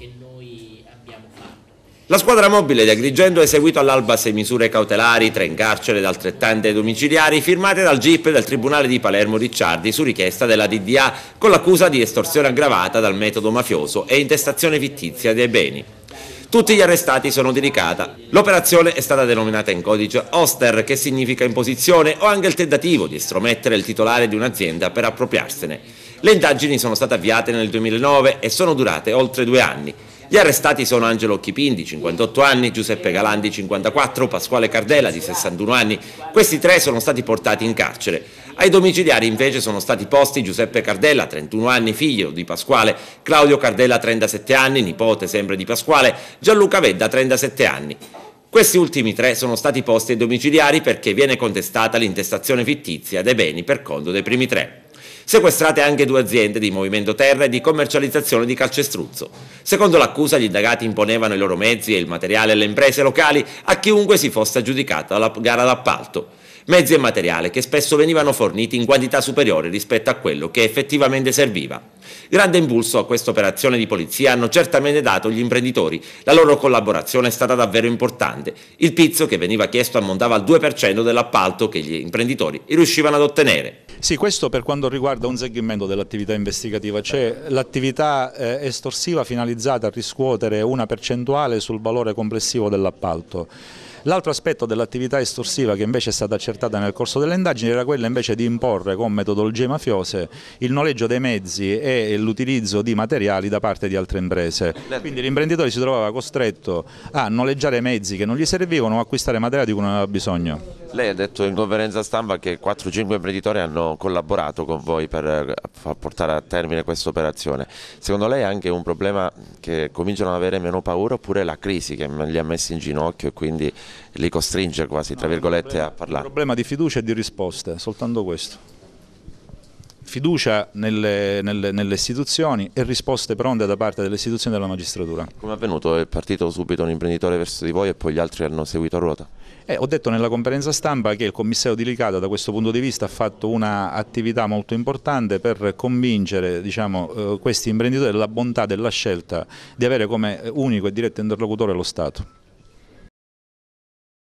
che noi abbiamo fatto. La squadra mobile di Agrigento ha eseguito all'alba sei misure cautelari, tre in carcere ed altrettante domiciliari firmate dal GIP del Tribunale di Palermo Ricciardi su richiesta della DDA con l'accusa di estorsione aggravata dal metodo mafioso e intestazione fittizia dei beni. Tutti gli arrestati sono di ricata. L'operazione è stata denominata in codice Oster, che significa imposizione o anche il tentativo di estromettere il titolare di un'azienda per appropriarsene. Le indagini sono state avviate nel 2009 e sono durate oltre due anni. Gli arrestati sono Angelo Chipindi, 58 anni, Giuseppe Galandi, 54, Pasquale Cardella, di 61 anni. Questi tre sono stati portati in carcere. Ai domiciliari invece sono stati posti Giuseppe Cardella, 31 anni, figlio di Pasquale, Claudio Cardella, 37 anni, nipote sempre di Pasquale, Gianluca Vedda, 37 anni. Questi ultimi tre sono stati posti ai domiciliari perché viene contestata l'intestazione fittizia dei beni per conto dei primi tre. Sequestrate anche due aziende di Movimento Terra e di commercializzazione di calcestruzzo. Secondo l'accusa gli indagati imponevano i loro mezzi e il materiale alle imprese locali a chiunque si fosse aggiudicata la gara d'appalto mezzi e materiale che spesso venivano forniti in quantità superiori rispetto a quello che effettivamente serviva. Grande impulso a questa operazione di polizia hanno certamente dato gli imprenditori. La loro collaborazione è stata davvero importante. Il pizzo che veniva chiesto ammontava al 2% dell'appalto che gli imprenditori riuscivano ad ottenere. Sì, questo per quanto riguarda un segmento dell'attività investigativa, cioè l'attività eh, estorsiva finalizzata a riscuotere una percentuale sul valore complessivo dell'appalto. L'altro aspetto dell'attività estorsiva che invece è stata accertata nel corso delle indagini era quella invece di imporre con metodologie mafiose il noleggio dei mezzi e l'utilizzo di materiali da parte di altre imprese. Quindi l'imprenditore si trovava costretto a noleggiare mezzi che non gli servivano o acquistare materiali di cui non aveva bisogno. Lei ha detto in conferenza stampa che 4-5 imprenditori hanno collaborato con voi per eh, portare a termine questa operazione. Secondo lei è anche un problema che cominciano ad avere meno paura oppure la crisi che li ha messi in ginocchio e quindi li costringe quasi, tra virgolette, a parlare? Un problema di fiducia e di risposte, soltanto questo fiducia nelle, nelle, nelle, istituzioni e risposte pronte da parte delle istituzioni e della magistratura. Come è avvenuto? È partito subito un imprenditore verso di voi e poi gli altri hanno seguito a ruota? Eh, ho detto nella conferenza stampa che il commissario di Licata da questo punto di vista ha fatto un'attività molto importante per convincere diciamo, eh, questi imprenditori della bontà della scelta di avere come unico e diretto interlocutore lo Stato.